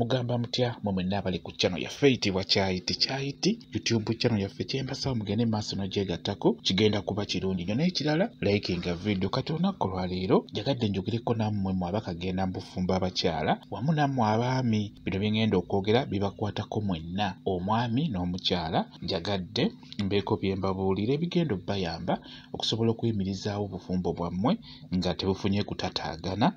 mugamba mutya mwe mwenna abali ku channel yaffe eyitibwa kyayiti kyayiti youtube channel yaffe kyembasawo mugende maaso nogyegattako kigenda kuba kirungi nyo naye kirala likinga video katonaku lwaleero jagadde njogereko nammwe mwabakagenda mubufumba abakyala wamu nammwe abaami bino byengenda okwogera bibakwatako mwenna omwami n'omukyala njagadde mbeeko bye mbabuulira ebigenda obbayamba okusobola okuyimirizaawo obufumbo bwammwe nga tebufunye kutataagana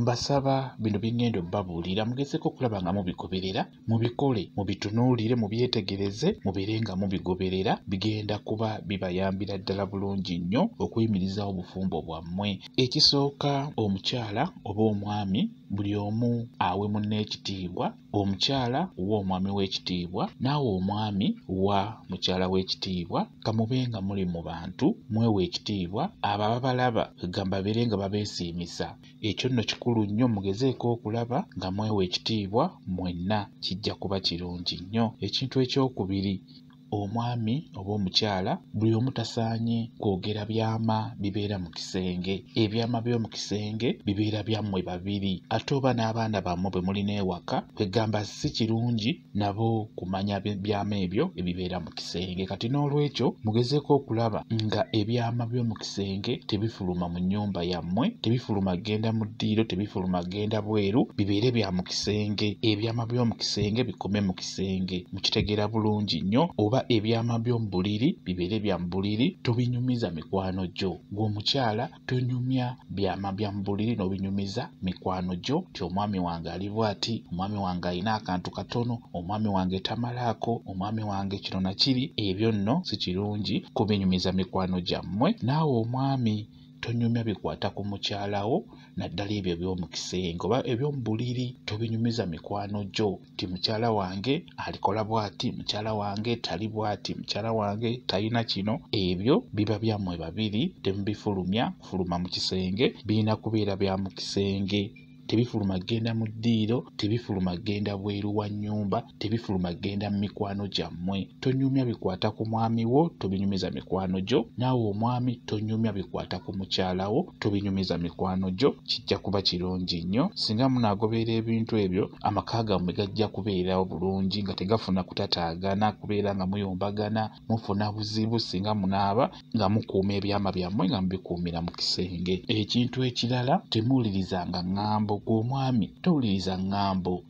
mbasaba bino byeŋŋenda obbabuulira mugezeko okulaba nga mubigoberera mubikole mubitunuulire mubyetegereze mubere nga mubigoberera bigenda kuba bibayambira ddala bulungi nnyo okuyimirizawo obufumbo bwammwe ekisooka omukyala oba omwami buli omu awe munne ekitiibwa omukyala w'omwami w'ekitiibwa naawe omwami wa mukyala w'ekitiibwa kamube nga muli mu bantu mwewa ekitiibwa abo ababalaba gambabere nga babeesiimisa ekyo nno kikulu nnyo mugezeeko okulaba nga mwewa ekitiibwa mwenna kijja kuba kirungi nnyo ekintu ekyokubiri omwami oba omukyala buli omu tasaanye kwogera byama bibeera mu kisenge ebyama by'omu kisenge bibeera byammwe babiri ate oba n'abaana bammwe bwe mulina ewaka kwegamba si kirungi nabo kumanya byama ebyo ebibeera mu kisenge kati n'olwekyo mugezeko okulaba nga ebyama by'omu kisenge tebifuluma mu nnyumba yammwe tebifuluma genda mu ddiiro tebifuluma genda bweru bibeere bya mu kisenge ebyama by'omu kisenge bikome mu kisenge mukitegeera bulungi nnyo oba ebyama by'omu buliri bibeere bya mu buliri tobinyumiza mikwano gyo gw'omukyala tonyumya byama bya mu buliri n'obinyumiza mikwano gyo ti omwami wange alibwa ati omwami wange alina akantu katono omwami wange tamalaako omwami wange kino nakiri ebyo nno si kirungi kubinyumiza mikwano gyammwe naawe omwami tonyumya bikwata ku mukyala wo naddala ebyo eby'omukisenge oba eby'omubuliri tobinyumiza mikwano gyo ti mukyala wange alikola bwati mukyala wange tali bwati mukyala wange talina kino ebyo biba byammwe babiri temubifulumya kufuluma mu kisenge birina kubeera bya mukisenge tebifuluma genda mu ddiiro tebifuluma genda bweru wa nnyumba tebifuluma genda mu mikwano gyammwe tonyumya bikwata ku mwami wo tobinyumiza mikwano gyo naawe omwami tonyumya bikwata ku mukyala wo tobinyumiza mikwano gyo kijja kuba kirungi nnyo singa munaagobeera ebintu ebyo amaka gammwe gajja kubeera bulungi nga tegafuna kutataagana kubeera nga muyombagana mufuna buzibu singa munaaba nga mukuuma ebyama byammwe nga mubikuumira mu kisenge ekintu ekirala temuwulirizanga ngambo ŋŋambo gw'omwami towuliriza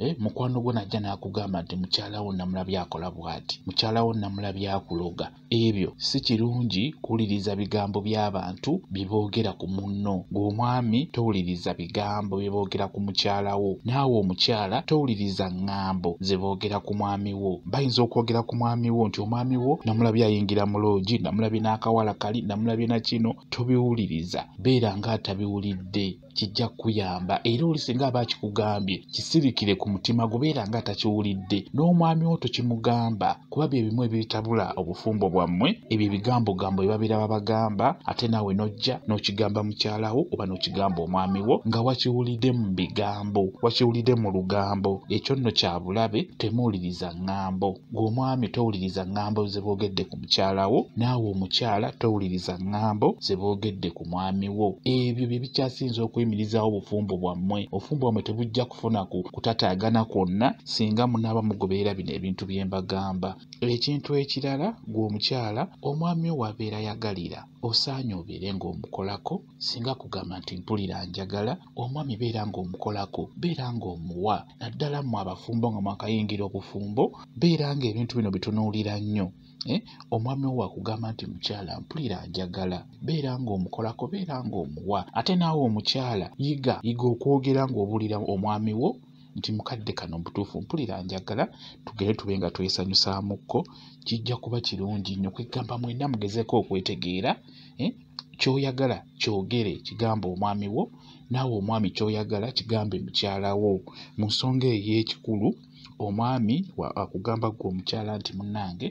eh, mukwano gwo najja n'akugamba nti mukyalawo namulabye akola bw'ati mukyalawo namulabye akuloga ebyo si kirungi kuwuliriza bigambo by'abantu byeboogera ku munno ng'omwami towuliriza bigambo byeboogera ku mukyala wo naawe omukyala towuliriza ŋŋambo ze boogera ku mwami wo bayinza okwogera ku mwami wo nti omwami wo namulabye ayingira mu loogi namulabye n'akawala kali namulabye na kino tobiwuliriza beera ng'atabiwulidde kijja kkuyamba era oli singa aba kikugambye kisirikire ku mutima gubeera ng'atakiwulidde n'omwami wo tokimugamba kuba bye bimu ebitabula obufumbo bwa wammwe ebyo ebigambogambo bye babiraba bagamba ate naawe nojja n'okigamba mukyala wo oba n'okigamba omwami wo nga wakiwulidde mu bigambo wakiwulidde mu lugambo ekyo nno kya bulabe temuwuliriza ŋŋambo gweomwami towuliriza ŋŋambo ze boogedde ku mukyala wo naawe omukyala towuliriza ŋŋambo ze boogedde ku mwami wo ebyo bye bikyasinza okuyimirizaawo obufumbo bwammwe obufumbo bwammwe tebujja kufuna ku kutataagana kwonna singa munaaba mugoberera bino ebintu bye mbagamba ekintu ekirala gweomuky omukyala omwami wo wabeera ayagalira osaanye obeere ng'omukolako singa kugamba nti mpulira njagala omwami beera ng'omukolako beera ng'omuwa naddala mmwe abafumbo nga mwakayingira obufumbo beera ng'ebintu bino bitunuulira nnyo eh? omwami wo wakugamba nti mukyala mpulira njagala beera ng'omukolako beera ng'omuwa ate naawe omukyala yiga yiga okwogera ng'obulira omwami wo nti mukadde kano butuufu mpulira njagala tugere tube nga twesanyusaamukko kijja kuba kirungi nnyo kwegamba mwenna mugezeko okwetegeera eh, kyoyagala kyogere kigambe omwami wo naawe omwami kyoyagala kigambe mukyalawo mu nsonga eyo ekikulu omwami akugamba gwe omukyala nti munange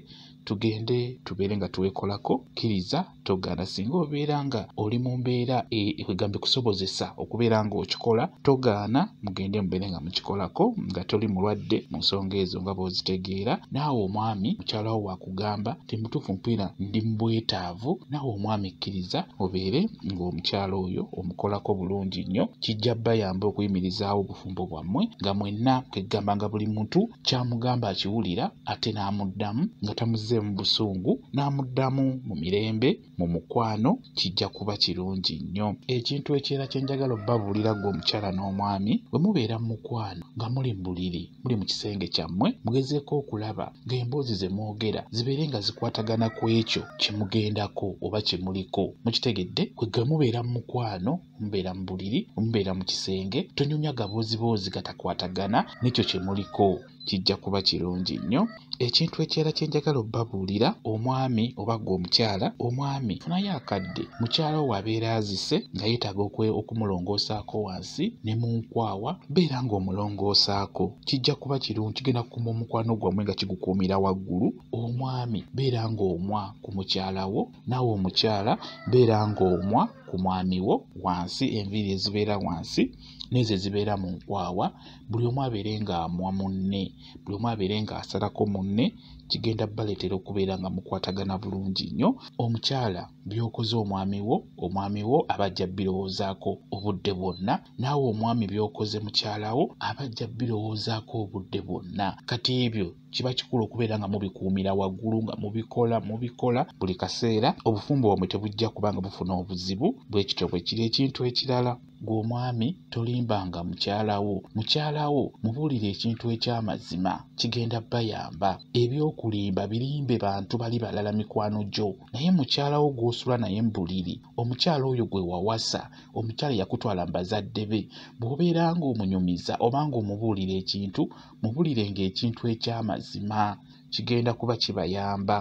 tugende tubeere nga tuwekolako kkiriza togaana singa obeera nga oli mu mbeera e, egamba kusobozesa okubeera ngaokikola togaana mugende mubeere nga mukikolako nga toli mulwadde mu nsonga ezo nga bozitegeera naawe omwami mukyalawo wakugamba timutuufu mpiira ndi mu bwetaavu naawe omwami kkiriza obeere ngaomukyala oyo omukolako bulungi nnyo kijja bayamba okuyimirizaawo obufumbo bwammwe nga mwenna kegambanga bulimu omuntu kyamugamba akiwulira ate n'amuddamu nga tamuzze mu busungu n'amuddamu mu mirembe mu mukwano kijja kuba kirungi nnyo ekintu ekirala kyenjagala obbabuulira gwe omukyala n'omwami bwe mubeera mu mukwano nga muli mbuliri muli mu kisenge kyammwe mugezeeko okulaba ng'emboozi ze mwogera zibeere nga zikwatagana ku ekyo kyemugendako oba kyemuliko mukitegedde kwe ge mubeera mu mukwano mubeera mu buliri mubeera mu kisenge tonyumya gaboozibwozi gatakwatagana n'ekyo kyemuliko kijja kuba kirungi nnyo ekintu ekirala kyenjagala obbabuulira omwami oba gwe omukyala omwami funayo akadde mukyala owo abeera azise nga yeetaaga okumulongoosaako wansi ne munkwawa beera ngaomulongoosaako kijja kuba kirungi kigenda kukuma omukwano gwammwe nga kigukuumira waggulu omwami beera ngaomwa ku mukyala wo naawe omukyala beera ngaomwa ku mwami wo wansi enviiri ezibeera wansi n'ezo ezibeera mu nkwawa buli omu abeere nga amwa munne buli omu abeere ng'asalako munne kigenda baleetera okubeera nga mukwatagana bulungi nnyo omukyala by'okoze omwami wo omwami wo abajja birowoozaako obudde bwonna naawe omwami by'okoze mukyala wo abajja birowoozaako obudde bwonna kati ebyo kiba kikulu okubeera nga mubikuumira waggulu nga mubikola mubikola buli kaseera obufumbo bwamwe tebujja kubanga bufuna obuzibu bwekityo bwe kiri ekintu ekirala gwe omwami tolimbanga mukyalawo mukyalawo mubuulire ekintu ekyamazima kigenda bayamba ebyok okulimba birimbe bantu bali balala mikwano gyo naye mukyala wo gw'osula naye mbuliri omukyala oyo gwe wawasa omukyala yakutwala mbazadde be bw'obeera ng'omunyumiza oba ng'omubuulira ekintu mubuulirenga ekintu eky'amazima kigenda kuba kibayamba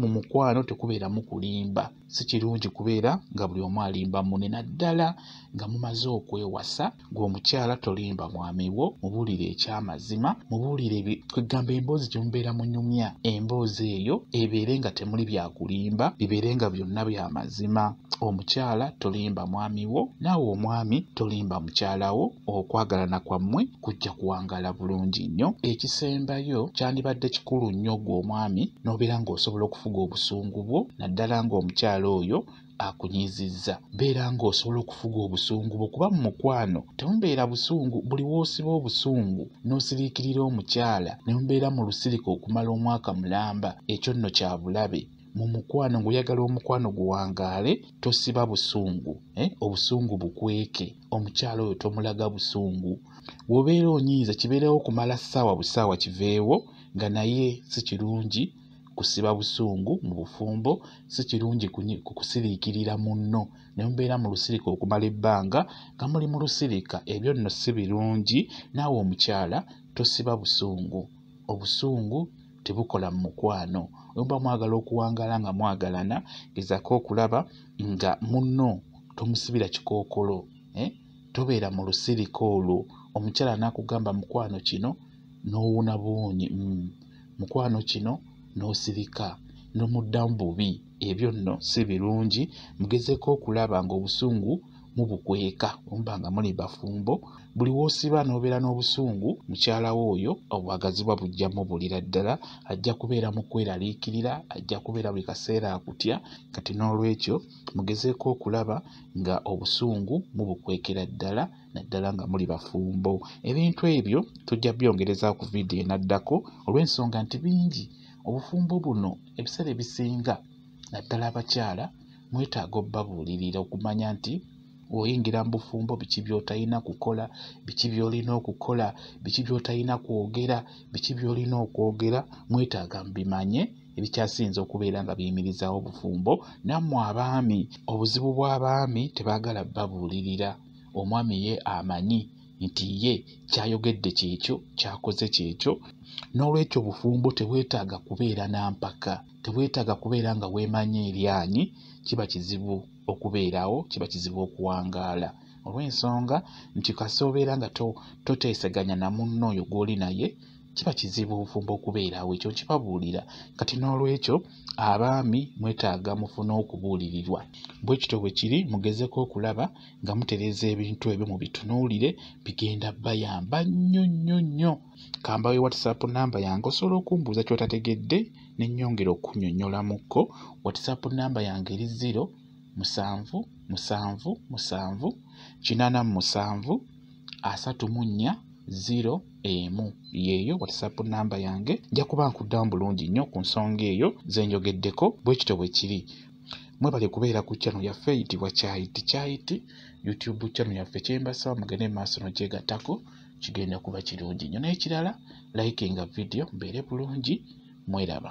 mu mukwano tekubeeramu kulimba si kirungi kubeera nga buli omu alimba mune naddala nga mumaze okwewasa ng'omukyala tolimba mwamiwo mubuulire ekyamazima mubuulire kwegamba emboozi gyemubeera munyumya emboozi eyo ebeere nga temuli byakulimba bibeere nga byonna byamazima omukyala tolimba mwamiwo naawe omwami tolimba mukyalawo okwagalana kwammwe kujja kuwangala bulungi nnyo ekisembayo kyandibadde kikulu nnyo gwe omwami n'obeera ng'osobola okufuga obusungu bwo naddala ng'omukyala oyo akunyiizizza beera ng'osobola okufuga obusungu bwo kuba mu mukwano temubeera busungu buli woosiba obusungu n'osiriikirira omukyala ne mubeera mu lusirika okumala omwaka mulamba ekyo nno kya bulabe mu mukwano ng'oyagala omukwano guwangaale tosiba busungu eh, obusungu bukweke omukyala oyo tomulaga busungu w'obeera onyiiza kibeerawo okumala ssaawa busaawa kiveewo nga naye si kirungi kusiba busungu mu bufumbo si kirungi kukusiriikirira munno ne mubeera mu lusirika okumala ebbanga nga muli mu lusirika ebyo nno si birungi naawe omukyala tosiba busungu obusungu tebukola mu mukwano oyomba mwagala okuwangala nga mwagalana gezako okulaba nga munno tomusibira kikookolo eh? tobeera mu lusirika olwo omukyala n'akugamba mukwano kino n'owuna buwunyi mm. mukwano kino n'osirika n'omuddamu bubi ebyo nno si birungi mugezeko okulaba ngaobusungu mubukweka omuba nga muli bafumbo buli woosiba n'obeera n'obusungu mukyalawo oyo obwagazibwa bujja mubulira ddala ajja kubeera mu kweraliikirira ajja kubeera buli kaseera akutya kati n'olwekyo mugezeeko okulaba nga obusungu mubukwekera ddala naddala nga muli bafumbo ebintu ebyo tujja byongereza ku vidiyo enaddako olw'ensonga nti bingi obufumbo buno ebiseera ebisinga naddala abakyala mwetaaga obbabuulirira okumanya nti oyingira mu bufumbo biki byotalina kukola biki byolina okukola biki byotalina kwogera biki byolina okwogera mwetaaga mubimanye ebikyasinza okubeera nga biyimirizawo obufumbo nammwe abaami obuzibu bw'abaami tebaagala babuulirira omwami ye amanyi nti ye kyayogedde kyekyo kyakoze kyekyo n'olwekyo obufumbo tebwetaaga kubeera nampaka tebwetaaga kubeera nga weemanya eryanyi kiba kizibu okubeerawo kiba kizibu okuwangaala olw'ensonga nti kasoobeera nga toteeseganya namunno oyo gw'oli naye kiba kizibu obufumbo okubeerawo ekyo kibabuulira kati n'olwekyo abaami mwetaaga mufune okubuulirirwa bwe kityo bwe kiri mugezeko okulaba nga mutereeza ebintu ebyo mu bitunuulire bigenda bayamba nnyo nnyo nnyo kambawe whatsapp namba yange osobola okumbuuza kyotategedde nenyongera okunyonnyolamukko whatsapp namba yange eri ziro musanvu musanvu musanvu kinana mu musanvu asatu mu nnya emu yeeyo watisapu namba yange nja kuba nkuddamu bulungi nnyo ku nsonga eyo zenjogeddeko bwe kito bwe kiri mwebale kubeera ku kyano yaffe eyitibwa kyayiti kyayiti youtube kyano yaffe kyembasaba mugende maaso nokyegattako kigenda kuba kirungi nnyo naye kirala likinga video mbeere bulungi mweraba